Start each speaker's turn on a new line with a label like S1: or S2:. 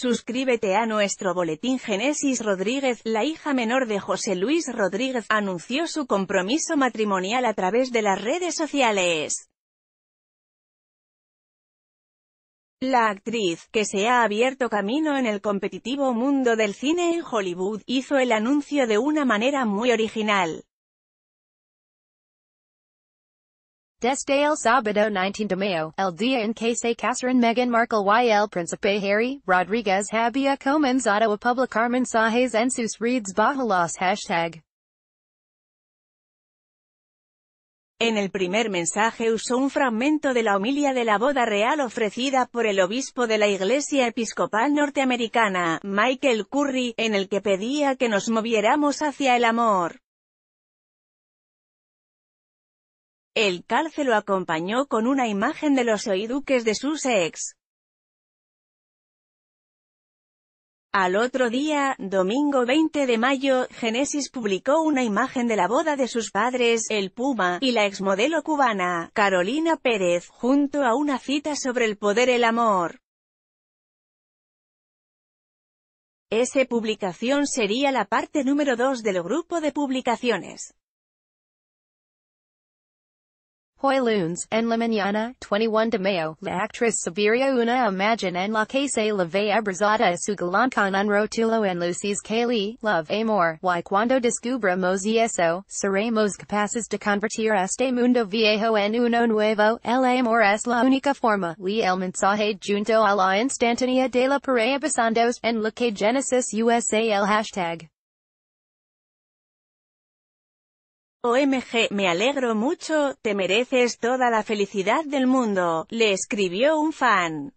S1: Suscríbete a nuestro boletín Genesis Rodríguez,
S2: la hija menor de José Luis Rodríguez, anunció su compromiso matrimonial a través de las redes sociales. La actriz, que se ha abierto camino en el competitivo mundo del cine en Hollywood, hizo el anuncio de una manera muy original.
S3: Desde el sábado 19 de mayo, el día en que se casaron Meghan Markle y el príncipe Harry, Rodríguez había comenzado a publicar mensajes en sus
S4: redes bajo hashtag.
S2: En el primer mensaje usó un fragmento de la homilia de la boda real ofrecida por el obispo de la Iglesia Episcopal Norteamericana, Michael Curry, en el que pedía que nos moviéramos hacia el amor. El calce lo acompañó con una imagen de los oiduques de sus ex. Al otro día, domingo 20 de mayo, Genesis publicó una imagen de la boda de sus padres, el Puma, y la exmodelo cubana, Carolina Pérez, junto a una cita sobre el poder el amor. Esa publicación sería la parte número 2 del grupo de publicaciones.
S3: Hoy Loons, en la mañana, 21 de mayo, la actriz Siberia una imagine en la casa la ve abrazada su galán con un rotulo en Lucy's Kaylee, love amor, y cuando descubramos eso, seremos capaces de convertir este mundo viejo en uno nuevo, el amor es la única forma, li el mensaje junto a la instantánea de la pareja Basandos, en la que Genesis USA el hashtag.
S2: OMG, me alegro mucho, te mereces toda la felicidad del mundo, le escribió un fan.